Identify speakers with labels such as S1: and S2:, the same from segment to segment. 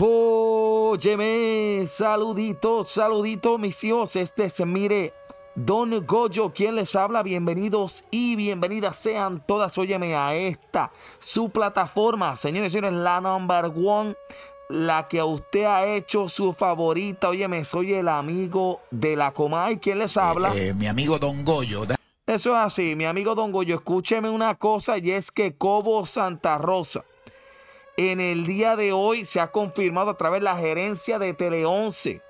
S1: Óyeme, saludito, saludito, mis hijos. Este es, mire, Don Goyo, ¿quién les habla. Bienvenidos y bienvenidas sean todas, óyeme, a esta, su plataforma. Señores y señores, la number one, la que a usted ha hecho su favorita. Óyeme, soy el amigo de la Comay. ¿Quién les habla? Eh, mi amigo Don Goyo. Eso es así, mi amigo Don Goyo. Escúcheme una cosa y es que Cobo Santa Rosa. En el día de hoy se ha confirmado a través de la gerencia de Tele 11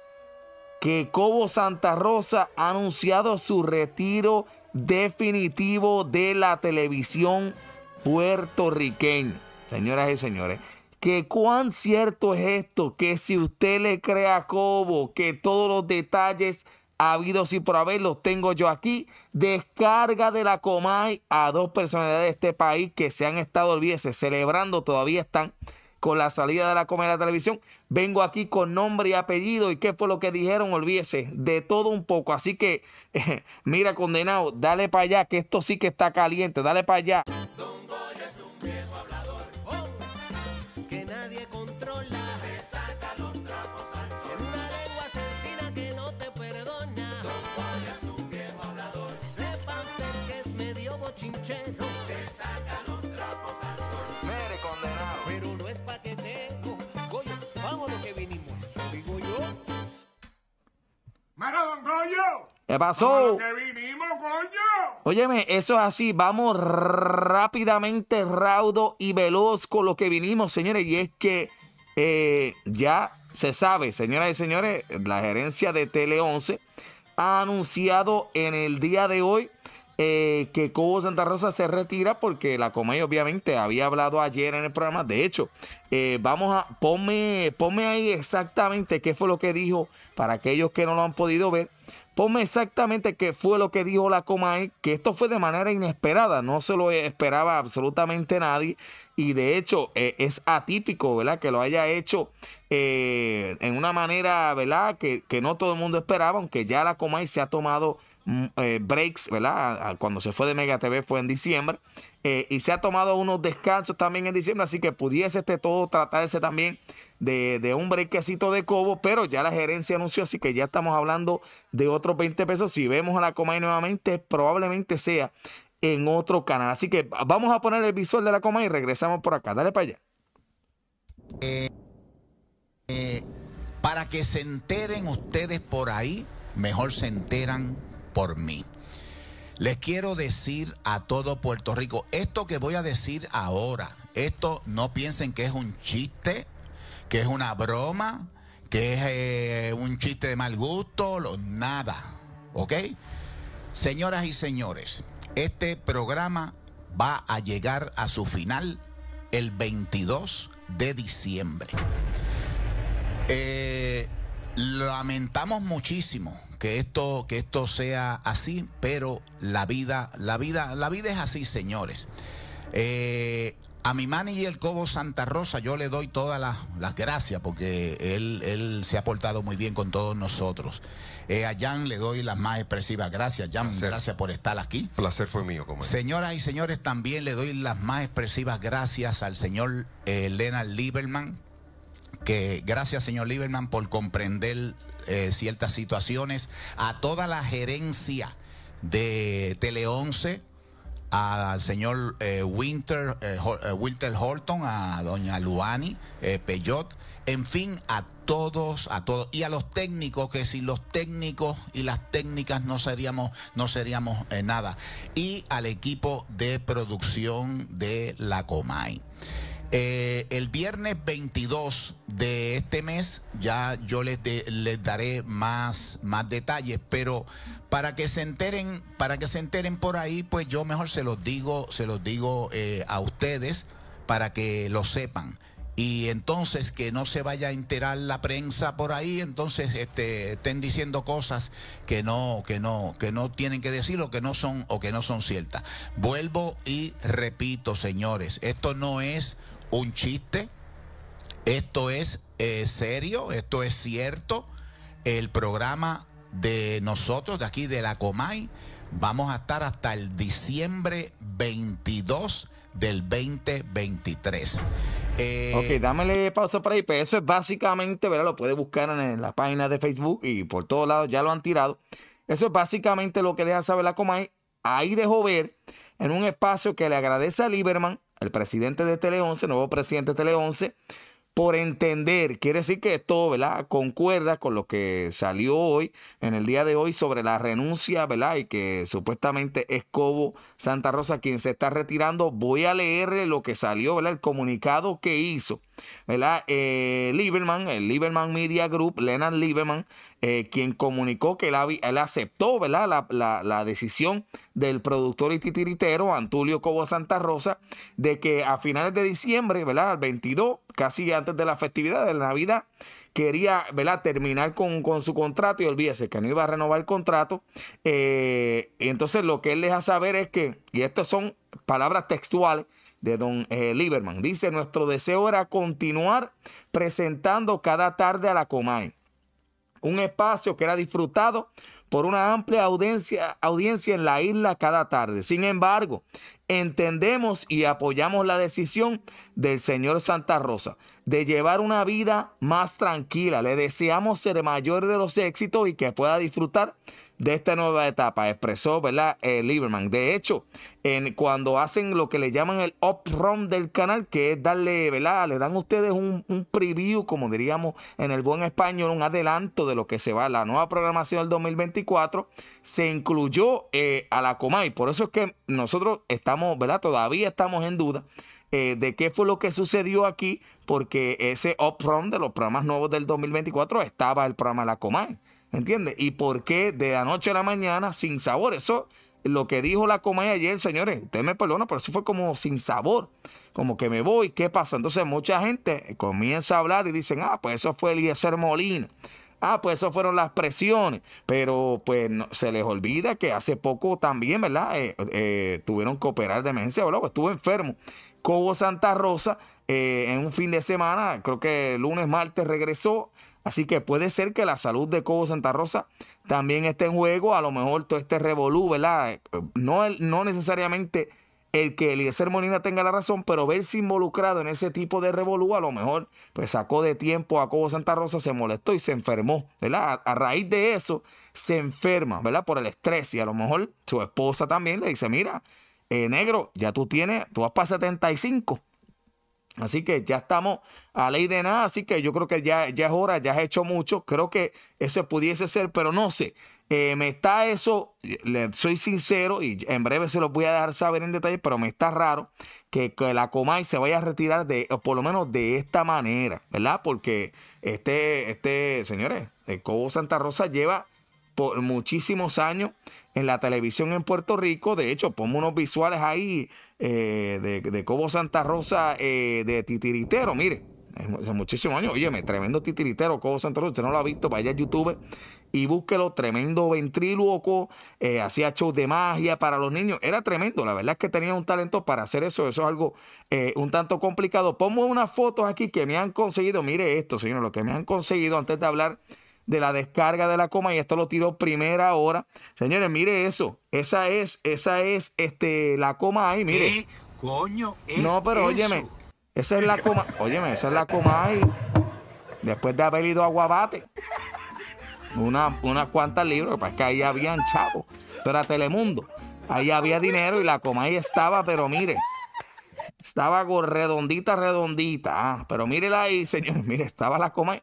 S1: que Cobo Santa Rosa ha anunciado su retiro definitivo de la televisión puertorriqueña. Señoras y señores, que cuán cierto es esto, que si usted le cree a Cobo que todos los detalles habido, si por haberlo tengo yo aquí. Descarga de la Comay a dos personalidades de este país que se han estado, olvídese, celebrando, todavía están con la salida de la Comay de la televisión. Vengo aquí con nombre y apellido y qué fue lo que dijeron, olviese de todo un poco. Así que, mira, condenado, dale para allá, que esto sí que está caliente, dale para allá. ¿Qué pasó?
S2: Que vinimos,
S1: Óyeme, eso es así. Vamos rápidamente, raudo y veloz con lo que vinimos, señores. Y es que eh, ya se sabe, señoras y señores, la gerencia de Tele 11 ha anunciado en el día de hoy eh, que Cobo Santa Rosa se retira porque la Comay obviamente había hablado ayer en el programa. De hecho, eh, vamos a, ponme, ahí exactamente qué fue lo que dijo para aquellos que no lo han podido ver. Ponme exactamente qué fue lo que dijo la Comay, que esto fue de manera inesperada, no se lo esperaba absolutamente nadie. Y de hecho, eh, es atípico, ¿verdad? Que lo haya hecho en una manera, ¿verdad? Que, que, no todo el mundo esperaba, aunque ya la Comay se ha tomado Mm, eh, breaks, ¿verdad? Cuando se fue de Mega TV fue en diciembre. Eh, y se ha tomado unos descansos también en diciembre, así que pudiese este todo tratarse también de, de, un brequecito de cobo, pero ya la gerencia anunció, así que ya estamos hablando de otros 20 pesos. Si vemos a la Comay nuevamente, probablemente sea en otro canal. Así que vamos a poner el visor de la Comay y regresamos por acá. Dale para allá.
S3: Eh, para que se enteren ustedes por ahí, mejor se enteran por mí. Les quiero decir a todo Puerto Rico, esto que voy a decir ahora, esto no piensen que es un chiste, que es una broma, que es eh, un chiste de mal gusto, nada, ¿ok? Señoras y señores, este programa va a llegar a su final el 22 de diciembre. Eh, Lamentamos muchísimo que esto, que esto sea así, pero la vida, la vida, la vida es así, señores. Eh, a mi manager Cobo Santa Rosa yo le doy todas las, gracias porque él, él, se ha portado muy bien con todos nosotros. Eh, a Jan le doy las más expresivas gracias. Jan, gracias por estar aquí. Placer fue mío. Como Señoras y señores, también le doy las más expresivas gracias al señor Elena eh, Lieberman que gracias señor Lieberman por comprender eh, ciertas situaciones, a toda la gerencia de Tele 11, al señor eh, eh, Winter, Horton, a doña Luani Peyot, en fin, a todos, a todos, y a los técnicos, que sin los técnicos y las técnicas no seríamos, no seríamos nada, y al equipo de producción de la Comay. Eh, el viernes 22 de este mes ya yo les, les daré más, más detalles, pero para que se enteren, para que se enteren por ahí, pues yo mejor se los digo, se los digo eh, a ustedes para que lo sepan. Y entonces que no se vaya a enterar la prensa por ahí, entonces este, estén diciendo cosas que no, que no, que no tienen que decir que no son, o que no son ciertas. Vuelvo y repito, señores, esto no es un chiste. Esto es eh, serio, esto es cierto. El programa de nosotros, de aquí de la Comay, vamos a estar hasta el diciembre 22 del
S1: 2023. Eh, ok, dámele pausa por ahí, pero eso es básicamente, ¿verdad? Lo puede buscar en la página de Facebook y por todos lados ya lo han tirado. Eso es básicamente lo que deja saber la Comay. Ahí dejó ver en un espacio que le agradece a Lieberman el presidente de Tele 11, nuevo presidente de Tele 11, por entender, quiere decir que esto, ¿verdad? Concuerda con lo que salió hoy, en el día de hoy, sobre la renuncia, ¿verdad? Y que supuestamente es Cobo Santa Rosa quien se está retirando. Voy a leerle lo que salió, ¿verdad? El comunicado que hizo ¿verdad? Eh, Lieberman, el Lieberman Media Group, Lennon Lieberman, eh, quien comunicó que él, aceptó ¿verdad? La, decisión del productor y titiritero Antulio Cobo Santa Rosa de que a finales de diciembre, ¿verdad? Al 22, casi antes de la festividad de la Navidad, quería terminar con, su contrato y olvídese que no iba a renovar el contrato. Eh, entonces lo que él deja saber es que, y estas son palabras textuales, de don eh, Lieberman. Dice, nuestro deseo era continuar presentando cada tarde a la Comay, un espacio que era disfrutado por una amplia audiencia, audiencia en la isla cada tarde. Sin embargo, entendemos y apoyamos la decisión del señor Santa Rosa de llevar una vida más tranquila. Le deseamos ser mayor de los éxitos y que pueda disfrutar de esta nueva etapa, expresó ¿verdad? Eh, Lieberman. De hecho, en, cuando hacen lo que le llaman el up-run del canal, que es darle, ¿verdad? Le dan a ustedes un, un, preview, como diríamos en el buen español, un adelanto de lo que se va a la nueva programación del 2024, se incluyó eh, a la Comay. Por eso es que nosotros estamos, ¿verdad? Todavía estamos en duda. Eh, de qué fue lo que sucedió aquí, porque ese upfront de los programas nuevos del 2024 estaba el programa La Comay. ¿Entiendes? ¿Y por qué de la noche a la mañana sin sabor? Eso, lo que dijo la comedia ayer, señores, usted me perdona, pero eso fue como sin sabor. Como que me voy, ¿qué pasa? Entonces mucha gente comienza a hablar y dicen, ah, pues eso fue el Eliezer Molina. Ah, pues eso fueron las presiones. Pero pues se les olvida que hace poco también, ¿verdad? Eh, eh, tuvieron que operar de emergencia, o pues estuvo enfermo. Cobo Santa Rosa, eh, en un fin de semana, creo que el lunes, martes regresó Así que puede ser que la salud de Cobo Santa Rosa también esté en juego. A lo mejor todo este revolú, ¿verdad? Eh, no, no necesariamente el que Eliezer Molina tenga la razón, pero verse involucrado en ese tipo de revolú, a lo mejor pues sacó de tiempo a Cobo Santa Rosa, se molestó y se enfermó, ¿verdad? A, raíz de eso se enferma, ¿verdad? Por el estrés y a lo mejor su esposa también le dice, mira, eh, negro, ya tú tienes, tú vas para 75, Así que ya estamos a ley de nada, así que yo creo que ya, ya es hora, ya has hecho mucho, creo que ese pudiese ser, pero no sé. Eh, me está eso, le soy sincero y en breve se los voy a dar saber en detalle, pero me está raro que, la Comay se vaya a retirar de, por lo menos de esta manera, ¿verdad? Porque este, este, señores, el Cobo Santa Rosa lleva por muchísimos años en la televisión en Puerto Rico. De hecho, pongo unos visuales ahí eh, de, de, Cobo Santa Rosa eh, de titiritero, mire. Hace muchísimos años, óyeme, tremendo titiritero, Cobo Santa Rosa, usted no lo ha visto, vaya a YouTube y búsquelo, tremendo ventríloco, eh, hacía shows de magia para los niños, era tremendo, la verdad es que tenía un talento para hacer eso, eso es algo un tanto complicado. Pongo unas fotos aquí que me han conseguido, mire esto, señor, lo que me han conseguido antes de hablar de la descarga de la coma y esto lo tiró primera hora. Señores, mire eso. Esa es, esa es este, la coma ahí, mire. coño es No, pero óyeme, esa es la coma, óyeme, esa es la coma ahí. Después de haber ido a Guabate, unas una cuantas libros, para que ahí habían chavo pero a Telemundo, ahí había dinero y la coma ahí estaba, pero mire. Estaba redondita, redondita. Ah, pero mírela ahí, señores. Mire, estaba la coma ahí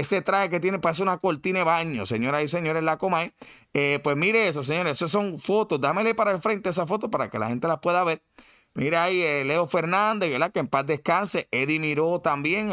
S1: ese traje que tiene parece una cortina de baño, señoras y señores, la coma eh, pues mire eso, señores, esas son fotos. Dámele para el frente esa foto para que la gente la pueda ver. Mira ahí eh, Leo Fernández, ¿verdad? Que en paz descanse. Eddie Miró también,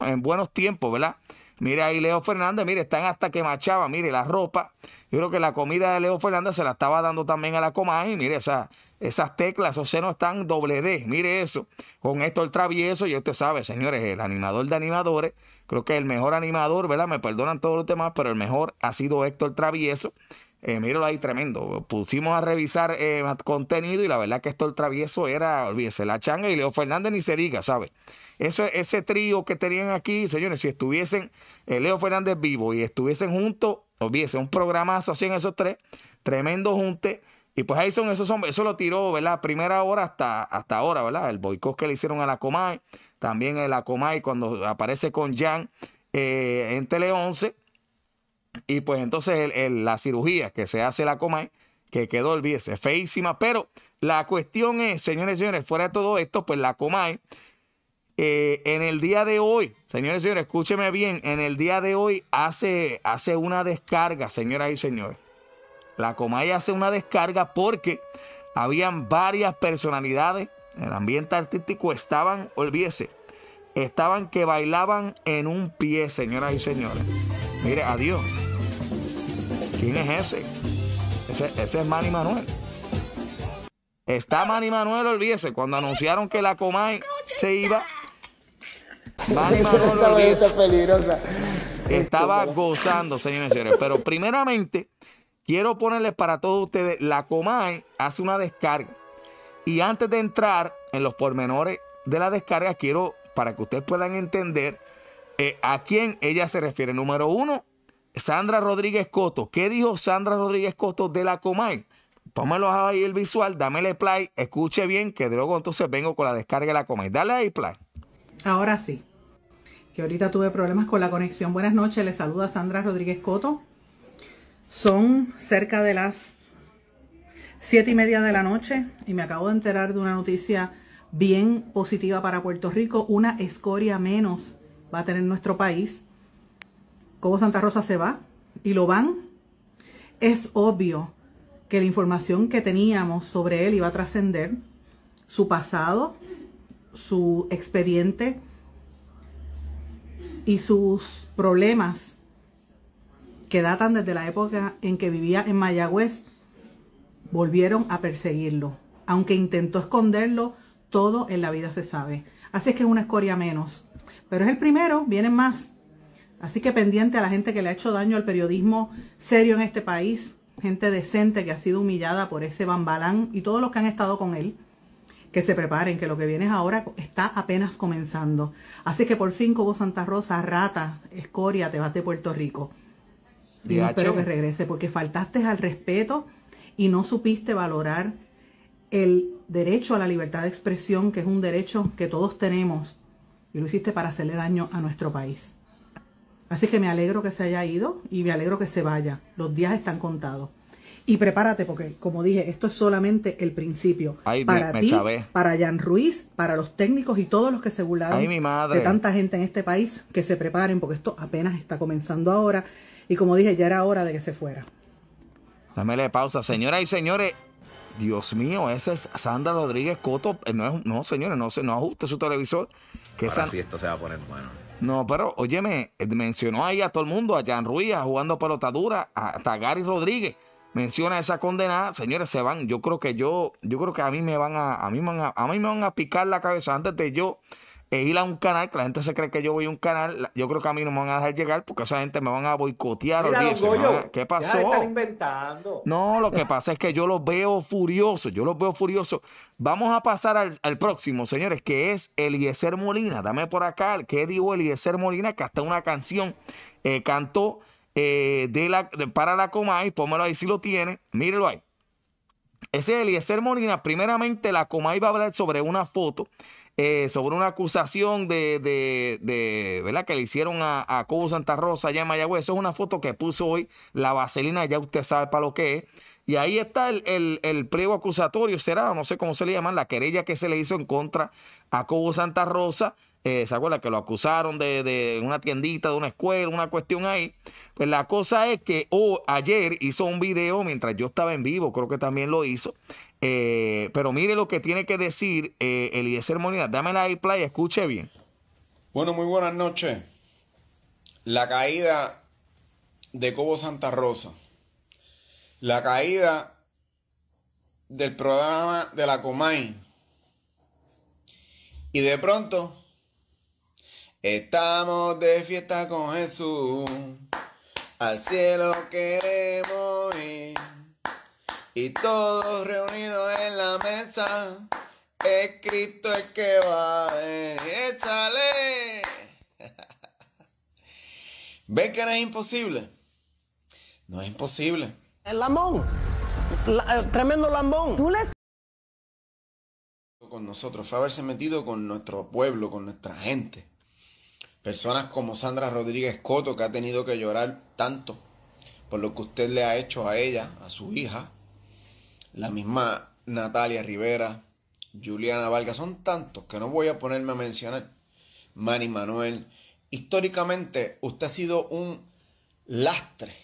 S1: en buenos tiempos, ¿verdad? Mire ahí Leo Fernández, mire, están hasta que machaba, mire, la ropa. Yo creo que la comida de Leo Fernández se la estaba dando también a la Comay, mire, esa, esas teclas, esos senos están doble D, mire eso. Con esto el travieso, y usted sabe, señores, el animador de animadores, creo que el mejor animador, ¿verdad? Me perdonan todos los demás, pero el mejor ha sido Héctor Travieso. Eh, míralo ahí, tremendo. Pusimos a revisar eh, contenido y la verdad que esto el travieso era, olvídese, la changa y Leo Fernández ni se diga, ¿sabes? ese trío que tenían aquí, señores, si estuviesen eh, Leo Fernández vivo y estuviesen juntos, olvídese, un programazo así en esos tres, tremendo junte. Y pues ahí son esos hombres, eso lo tiró, ¿verdad? Primera hora hasta, hasta ahora, ¿verdad? El boicot que le hicieron a la Comay, también a la Comay cuando aparece con Jan eh, en Tele 11 y pues entonces la cirugía que se hace la Comay que quedó, olvídese, feísima. Pero la cuestión es, señores y señores, fuera de todo esto, pues la Comay eh, en el día de hoy, señores y señores, escúcheme bien, en el día de hoy hace, hace una descarga, señoras y señores. La Comay hace una descarga porque habían varias personalidades en el ambiente artístico, estaban, olvídese, estaban que bailaban en un pie, señoras y señores. Mire, adiós. ¿Quién es ese? Ese, es Manny Manuel. Está Manny Manuel, olvídese. Cuando anunciaron que la Comay se iba. Manny
S3: Manuel,
S1: Estaba gozando, señores y señores. Pero primeramente, quiero ponerles para todos ustedes, la Comay hace una descarga. Y antes de entrar en los pormenores de la descarga, quiero, para que ustedes puedan entender eh, a quién ella se refiere. Número uno, Sandra Rodríguez Coto. ¿Qué dijo Sandra Rodríguez Coto de la Comay? Póngalo ahí el visual, dámele play, escuche bien, que luego entonces vengo con la descarga de la Comay. Dale ahí play.
S4: Ahora sí, que ahorita tuve problemas con la conexión. Buenas noches, les saluda Sandra Rodríguez Coto. Son cerca de las siete y media de la noche y me acabo de enterar de una noticia bien positiva para Puerto Rico. Una escoria menos va a tener nuestro país ¿Cómo Santa Rosa se va y lo van, es obvio que la información que teníamos sobre él iba a trascender, su pasado, su expediente y sus problemas que datan desde la época en que vivía en Mayagüez, volvieron a perseguirlo. Aunque intentó esconderlo, todo en la vida se sabe. Así es que es una escoria menos. Pero es el primero, vienen más. Así que pendiente a la gente que le ha hecho daño al periodismo serio en este país, gente decente que ha sido humillada por ese bambalán y todos los que han estado con él, que se preparen, que lo que viene ahora está apenas comenzando. Así que por fin, como Santa Rosa, rata, escoria, te vas de Puerto Rico. Y espero que regrese, porque faltaste al respeto y no supiste valorar el derecho a la libertad de expresión, que es un derecho que todos tenemos, y lo hiciste para hacerle daño a nuestro país. Así que me alegro que se haya ido y me alegro que se vaya. Los días están contados. Y prepárate porque, como dije, esto es solamente el principio. Ay, para ti, para Jan Ruiz, para los técnicos y todos los que se de tanta gente en este país, que se preparen porque esto apenas está comenzando ahora. Y como dije, ya era hora de que se fuera.
S1: Dámele pausa, señoras y señores. Dios mío, ese es Sandra Rodríguez Coto. Eh, no, es, no señores, no, ajuste su televisor. Que ahora esto se va a poner bueno. No, pero óyeme, eh, mencionó ahí a todo el mundo, a Jan Ruiz, a jugando pelotadura, hasta Gary Rodríguez. Menciona esa condenada, señores, se van. Yo creo que yo, yo creo que a mí me van a, a mí me a, a mí me van a picar la cabeza antes de yo e ir a un canal, que la gente se cree que yo voy a un canal, yo creo que a mí no me van a dejar llegar porque esa gente me van a boicotear. Mira, ¿Qué pasó?
S3: inventando.
S1: No, lo que pasa es que yo los veo furiosos, yo los veo furiosos. Vamos a pasar al, próximo, señores, que es Eliezer Molina. Dame por acá, ¿qué dijo Eliezer Molina? Que hasta una canción eh, cantó eh, de la, para la Comay, póngalo ahí si lo tiene, mírelo ahí. Ese es Eliezer Molina. Primeramente, la Comay va a hablar sobre una foto eh, sobre una acusación de, de, de, ¿verdad? que le hicieron a, a Cobo Santa Rosa allá en Mayagüez. Esa es una foto que puso hoy la vaselina, ya usted sabe para lo que es. Y ahí está el, el, el pliego acusatorio, será, no sé cómo se le llama, la querella que se le hizo en contra a Cobo Santa Rosa eh, ¿Se acuerda que lo acusaron de, una tiendita, de una escuela, una cuestión ahí? Pues la cosa es que oh, ayer hizo un video mientras yo estaba en vivo, creo que también lo hizo. Eh, pero mire lo que tiene que
S2: decir eh, Eliezer Molina. Dame la play, escuche bien. Bueno, muy buenas noches. La caída de Cobo Santa Rosa. La caída del programa de la Comay. Y de pronto Estamos de fiesta con Jesús, al cielo queremos ir. Y todos reunidos en la mesa, es Cristo el que va a venir. ¡Échale! ¿Ves que no es imposible? No es imposible.
S4: El lambón. tremendo lambón. Tú les...
S2: Con nosotros, fue haberse metido con nuestro pueblo, con nuestra gente. Personas como Sandra Rodríguez Coto, que ha tenido que llorar tanto por lo que usted le ha hecho a ella, a su hija. La misma Natalia Rivera, Juliana Vargas, son tantos que no voy a ponerme a mencionar. Manny Manuel. Históricamente, usted ha sido un lastre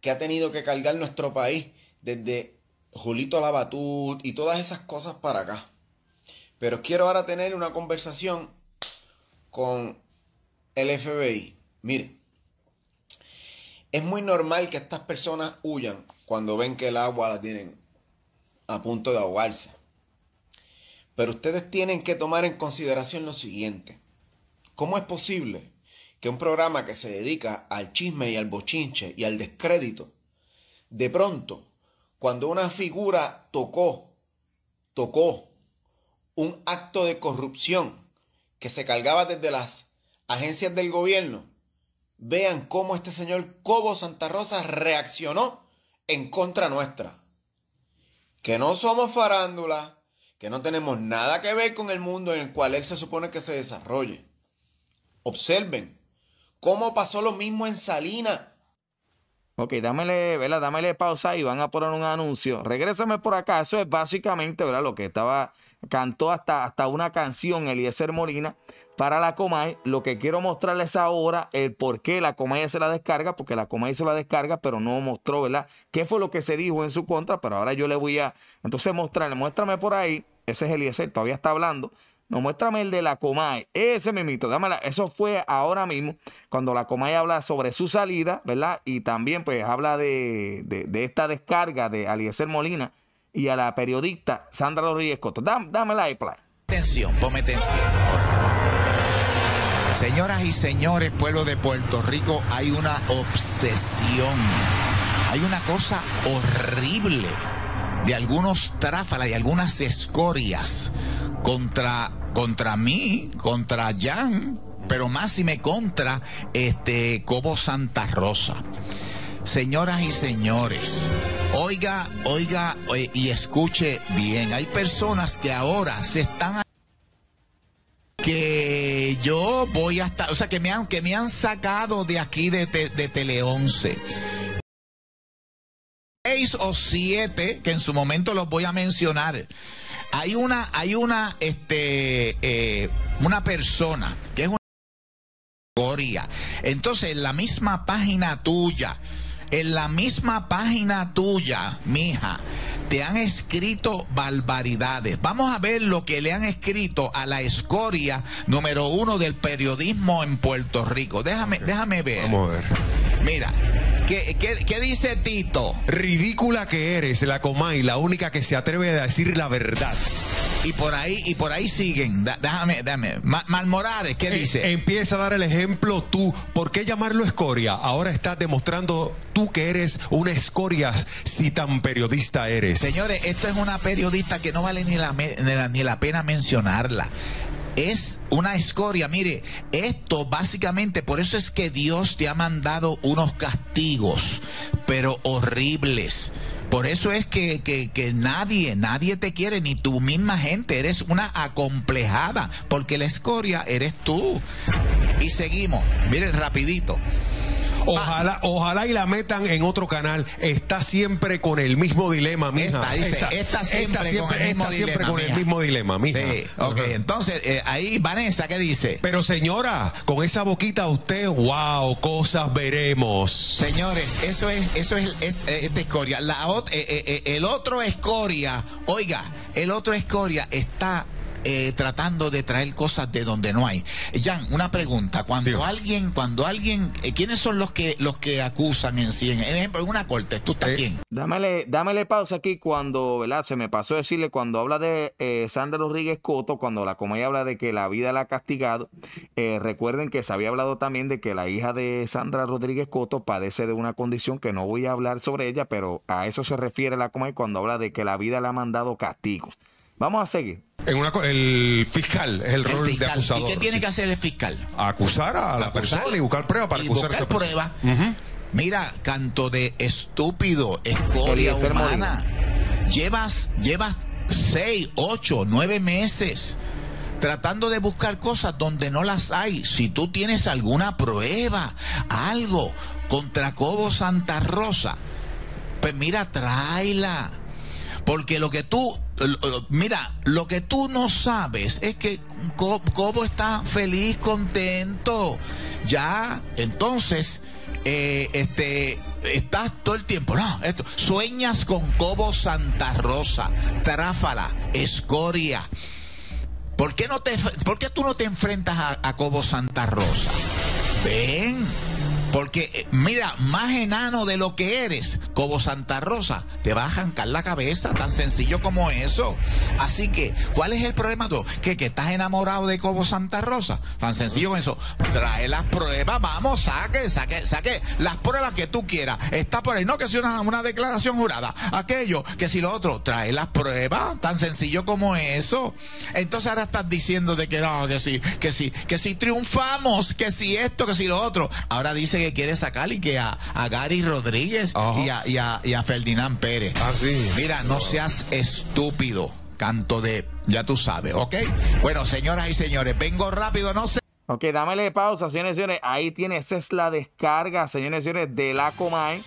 S2: que ha tenido que cargar nuestro país desde Julito Labatut y todas esas cosas para acá. Pero quiero ahora tener una conversación con el FBI. Mire, es muy normal que estas personas huyan cuando ven que el agua la tienen a punto de ahogarse. Pero ustedes tienen que tomar en consideración lo siguiente. ¿Cómo es posible que un programa que se dedica al chisme y al bochinche y al descrédito, de pronto, cuando una figura tocó, tocó un acto de corrupción que se cargaba desde las agencias del gobierno, vean cómo este señor Cobo Santa Rosa reaccionó en contra nuestra. Que no somos farándula, que no tenemos nada que ver con el mundo en el cual él se supone que se desarrolle. Observen cómo pasó lo mismo en Salina. Ok, dámele, dámele
S1: pausa y van a poner un anuncio. Regrésame por acá. Eso es básicamente lo que estaba cantó hasta, hasta una canción Eliezer Molina para la Comay. Lo que quiero mostrarles ahora, el por qué la Comay se la descarga, porque la Comay se la descarga, pero no mostró, ¿verdad? ¿Qué fue lo que se dijo en su contra? Pero ahora yo le voy a, entonces mostrarle, muéstrame por ahí, ese es Eliezer, todavía está hablando. No, muéstrame el de la Comay. Ese mimito, dámela. Eso fue ahora mismo, cuando la Comay habla sobre su salida, ¿verdad? Y también, pues, habla de, esta descarga de Eliezer Molina y a la periodista Sandra Rodríguez Coto. Dame, la Atención, ponme atención. Señoras y señores,
S3: pueblo de Puerto Rico, hay una obsesión. Hay una cosa horrible de algunos tráfalas y algunas escorias contra, contra mí, contra Jan, pero más si me contra este Cobo Santa Rosa. Señoras y señores, Oiga, oiga y escuche bien. Hay personas que ahora se están que yo voy estar... o sea, que me han, que me han sacado de aquí de, de Tele 11. Seis o siete, que en su momento los voy a mencionar. Hay una, hay una, este, eh, una persona que es una Entonces, la misma página tuya, en la misma página tuya, mija, te han escrito barbaridades. Vamos a ver lo que le han escrito a la escoria número uno del periodismo en Puerto Rico. Déjame, déjame ver. Vamos a ver. Mira, ¿Qué, dice Tito? Ridícula
S2: que eres, la Comay,
S3: la única que se atreve a decir la verdad. Y por ahí, y por ahí siguen. déjame, déjame. Malmorales, ¿qué eh, dice? Empieza a dar el ejemplo
S2: tú. ¿Por qué llamarlo escoria? Ahora estás demostrando tú que eres una escoria si tan periodista eres. Señores,
S3: esto es una periodista que no vale ni la, ni la pena mencionarla es una escoria. Mire, esto básicamente, por eso es que Dios te ha mandado unos castigos, pero horribles. Por eso es que, que, nadie, nadie te quiere, ni tu misma gente. Eres una acomplejada, porque la escoria eres tú. Y seguimos,
S2: miren rapidito. Ojalá, y la metan en otro canal. Está siempre con el mismo dilema, mija. Esta, dice, siempre, con, el mismo, dilema,
S3: mija. ok. Entonces, eh, ahí Vanessa, ¿qué dice? Pero señora, con esa boquita usted, wow, cosas veremos. Señores, eso es, eso es, escoria. La, eh, eh, el otro escoria, oiga, el otro escoria está eh, tratando de traer cosas de donde no hay. Jan, una pregunta. Cuando alguien, cuando alguien, eh, ¿quiénes son los que los que acusan en sí? En ejemplo, una corte, ¿tú estás quién?
S1: Eh, dámele, pausa aquí cuando, ¿verdad? Se me pasó decirle cuando habla de Sandra Rodríguez Coto, cuando la comedia habla de que la vida la ha castigado. recuerden que se había hablado también de que la hija de Sandra Rodríguez Coto padece de una condición que no voy a hablar sobre ella, pero a eso se refiere la comedia cuando habla de que la vida le ha mandado castigos. Vamos a seguir
S3: el fiscal es el, rol de acusador. ¿Y qué tiene que hacer el fiscal? Acusar a la persona y buscar pruebas para buscar pruebas. Mira, canto de estúpido, escoria humana. Llevas, llevas seis, ocho, nueve meses tratando de buscar cosas donde no las hay. Si tú tienes alguna prueba, algo contra Cobo Santa Rosa, pues mira, tráela. Porque lo que tú mira, lo que tú no sabes es que Cobo está feliz, contento. Ya, entonces, eh, este, estás todo el tiempo, no, esto, sueñas con Cobo Santa Rosa, Tráfala, Escoria. ¿Por qué, no te, tú no te enfrentas a, a Cobo Santa Rosa? Ven, porque eh, mira, más enano de lo que eres, como Santa Rosa, te va a jancar la cabeza, tan sencillo como eso. Así que, ¿cuál es el problema tú? Que, que estás enamorado de Cobo Santa Rosa, tan sencillo como eso. Trae las pruebas, vamos, saque, saque, saque las pruebas que tú quieras. Está por ahí, no que si una, una declaración jurada, aquello, que si lo otro, trae las pruebas, tan sencillo como eso. Entonces ahora estás diciendo de que no, que sí que sí que si triunfamos, que si esto, que si lo otro. Ahora dice que quiere sacar y que a, Gary Rodríguez y a, y, a, Ferdinand Pérez. Ah, Mira, no seas estúpido, canto de, ya tú sabes, ¿ok? Bueno, señoras y señores, vengo
S1: rápido, no sé. Ok, dámele pausa, señores y señores. Ahí tiene, esa es la descarga, señores y señores, de la Comay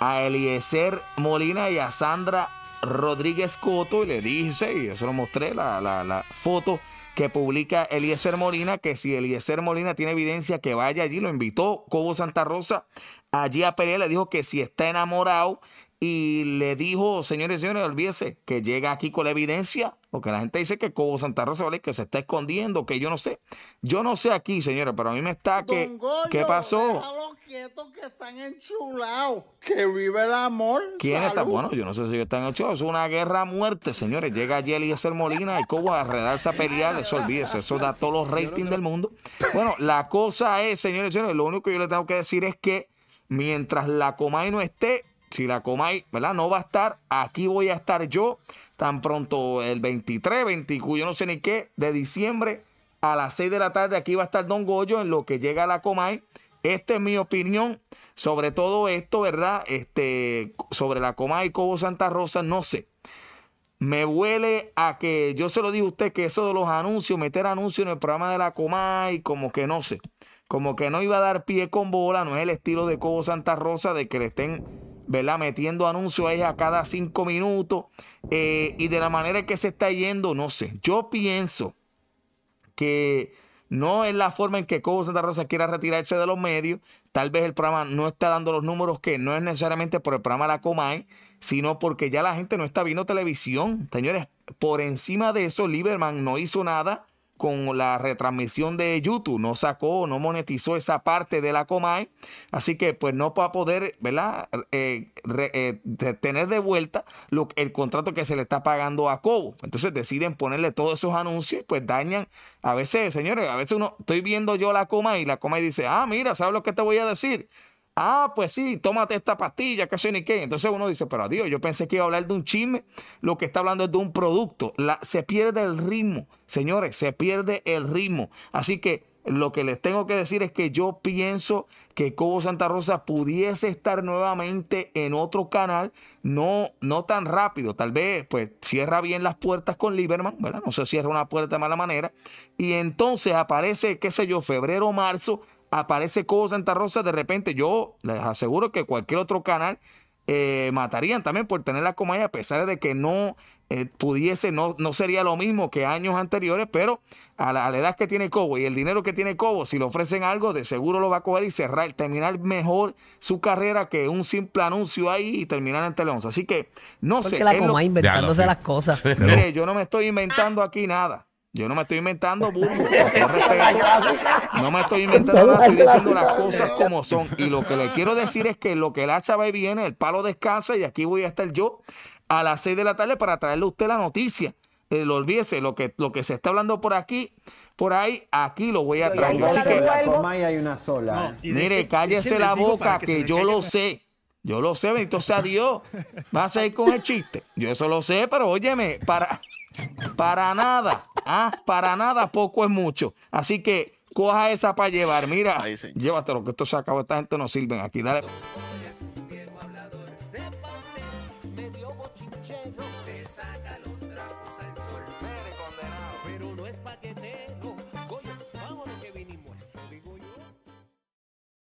S1: a Eliezer Molina y a Sandra Rodríguez Coto. Y le dice, y eso lo mostré, la, la, la foto que publica Eliezer Molina, que si Eliezer Molina tiene evidencia que vaya allí, lo invitó Cobo Santa Rosa allí a pelear, le dijo que si está enamorado, y le dijo, señores y señores, olvídese que llega aquí con la evidencia, porque la gente dice que Cobo Santa Rosa que se está escondiendo, que yo no sé. Yo no sé aquí, señores, pero a mí me está que. ¿Qué pasó?
S3: que están enchulados, que vive el
S2: amor.
S1: ¿Quién está? Bueno, yo no sé si están enchulados, es una guerra a muerte, señores. Llega a y Molina y Cobo a redarse a pelear, eso olvídese, eso da todos los ratings del mundo. Bueno, la cosa es, señores y señores, lo único que yo le tengo que decir es que mientras la Comay no esté, si la comay, ¿verdad? No va a estar. Aquí voy a estar yo tan pronto el 23, 24, yo no sé ni qué, de diciembre a las 6 de la tarde. Aquí va a estar Don Goyo en lo que llega a la Comay. Esta es mi opinión sobre todo esto, ¿verdad? Este, sobre la Comay Cobo Santa Rosa, no sé. Me huele a que, yo se lo digo a usted, que eso de los anuncios, meter anuncios en el programa de la Comay, como que no sé. Como que no iba a dar pie con bola, no es el estilo de Cobo Santa Rosa de que le estén ¿verdad? Metiendo anuncios ahí a cada cinco minutos eh, y de la manera que se está yendo, no sé. Yo pienso que no es la forma en que Cobo Santa Rosa quiera retirarse de los medios. Tal vez el programa no está dando los números que no es necesariamente por el programa La Comay, sino porque ya la gente no está viendo televisión. Señores, por encima de eso, Lieberman no hizo nada con la retransmisión de YouTube. No sacó, no monetizó esa parte de la Comay, Así que pues no va a poder, ¿verdad? Eh, eh, tener de vuelta el contrato que se le está pagando a Cobo. Entonces deciden ponerle todos esos anuncios y pues dañan. A veces, señores, a veces uno, estoy viendo yo la Comay, y la Comay dice, ah, mira, ¿sabes lo que te voy a decir? Ah, pues sí, tómate esta pastilla, que sé ni qué. Entonces uno dice, pero adiós, yo pensé que iba a hablar de un chisme, lo que está hablando es de un producto. se pierde el ritmo, señores, se pierde el ritmo. Así que lo que les tengo que decir es que yo pienso que Cobo Santa Rosa pudiese estar nuevamente en otro canal, no, no tan rápido, tal vez pues cierra bien las puertas con Lieberman, ¿verdad? No se cierra una puerta de mala manera, y entonces aparece, qué sé yo, febrero, marzo, aparece Cobo Santa Rosa, de repente yo les aseguro que cualquier otro canal eh, matarían también por tener la ella, a pesar de que no eh, pudiese, no, no sería lo mismo que años anteriores, pero a la, edad que tiene Cobo y el dinero que tiene Cobo, si le ofrecen algo, de seguro lo va a coger y cerrar, terminar mejor su carrera que un simple anuncio ahí y terminar en Tele Así que no Es sé. la inventándose las cosas. Mire, yo no me estoy inventando aquí nada. Yo no me estoy inventando burro, No me estoy inventando nada, estoy diciendo las cosas como son. Y lo que le quiero decir es que lo que la chava viene, el palo descansa y aquí voy a estar yo a las 6 de la tarde para traerle a usted la noticia. Eh, lo olvídese, lo que, lo que se está hablando por aquí, por ahí, aquí lo voy a traer. así que, hay
S2: una sola. mire, cállese la boca, que, yo
S1: lo sé. Yo lo sé, entonces adiós, Vas a ir con el chiste. Yo eso lo sé, pero óyeme, para... Para nada. Ah, para nada, poco es mucho. Así que coja esa para llevar. Mira, llévate llévatelo, que esto se acabó. Esta gente no sirven aquí. Dale.